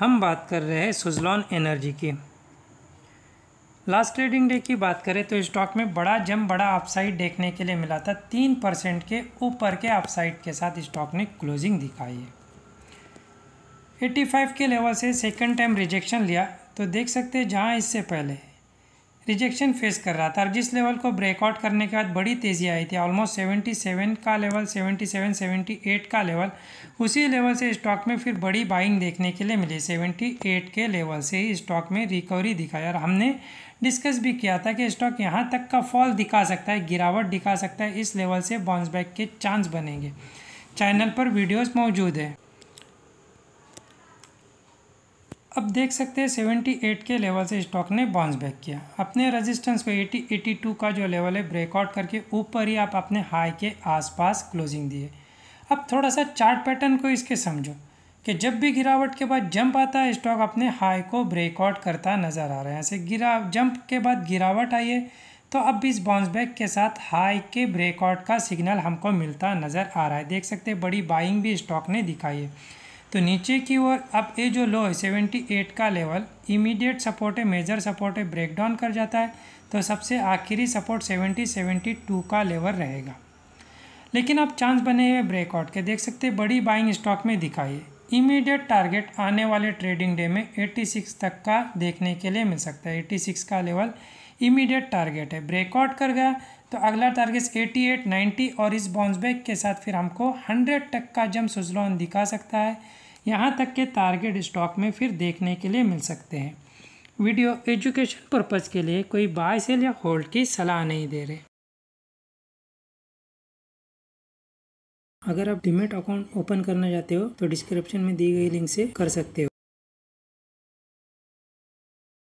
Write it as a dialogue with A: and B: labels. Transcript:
A: हम बात कर रहे हैं सुजलॉन एनर्जी की लास्ट ट्रेडिंग डे की बात करें तो स्टॉक में बड़ा जम बड़ा अपसाइड देखने के लिए मिला था तीन परसेंट के ऊपर के अपसाइड के साथ स्टॉक ने क्लोजिंग दिखाई है एट्टी के लेवल से सेकेंड टाइम रिजेक्शन लिया तो देख सकते हैं जहाँ इससे पहले रिजेक्शन फेस कर रहा था और जिस लेवल को ब्रेकआउट करने के बाद बड़ी तेज़ी आई थी ऑलमोस्ट सेवेंटी सेवन का level seventy seven seventy eight का लेवल उसी लेवल से स्टॉक में फिर बड़ी बाइंग देखने के लिए मिली सेवेंटी एट के लेवल से ही स्टॉक में रिकवरी दिखाई और हमने डिस्कस भी किया था कि स्टॉक यहाँ तक का फॉल दिखा सकता है गिरावट दिखा सकता है इस लेवल से बाउंस बैक के चांस बनेंगे चैनल पर वीडियोज़ मौजूद है अब देख सकते हैं 78 के लेवल से स्टॉक ने बाउंस बैक किया अपने रेजिस्टेंस को 80 82 का जो लेवल है ब्रेकआउट करके ऊपर ही आप अपने हाई के आसपास क्लोजिंग दिए अब थोड़ा सा चार्ट पैटर्न को इसके समझो कि जब भी गिरावट के बाद जंप आता है स्टॉक अपने हाई को ब्रेकआउट करता नज़र आ रहा है ऐसे गिरा जंप के बाद गिरावट आई है तो अब भी इस बाउंस बैक के साथ हाई के ब्रेकआउट का सिग्नल हमको मिलता नज़र आ रहा है देख सकते बड़ी बाइंग भी स्टॉक ने दिखाई है तो नीचे की ओर अब ये जो लो है सेवेंटी एट का लेवल इमीडिएट सपोर्ट है मेजर सपोर्ट है ब्रेक डाउन कर जाता है तो सबसे आखिरी सपोर्ट सेवेंटी सेवेंटी टू का लेवल रहेगा लेकिन अब चांस बने हुए ब्रेकआउट के देख सकते बड़ी बाइंग स्टॉक में दिखाइए इमीडिएट टारगेट आने वाले ट्रेडिंग डे में एट्टी तक का देखने के लिए मिल सकता है एट्टी का लेवल इमीडिएट टारगेट है ब्रेकआउट कर गया तो अगला टारगेट एटी एट नाइन्टी और इस बाउंस बैक के साथ फिर हमको हंड्रेड तक का जम सुजलॉन दिखा सकता है यहाँ तक के टारगेट स्टॉक में फिर देखने के लिए मिल सकते हैं वीडियो एजुकेशन पर्पज़ के लिए कोई बाय सेल या होल्ड की सलाह नहीं दे रहे अगर आप डिमेट अकाउंट ओपन करना चाहते हो तो डिस्क्रिप्शन में दी गई लिंक से कर सकते हो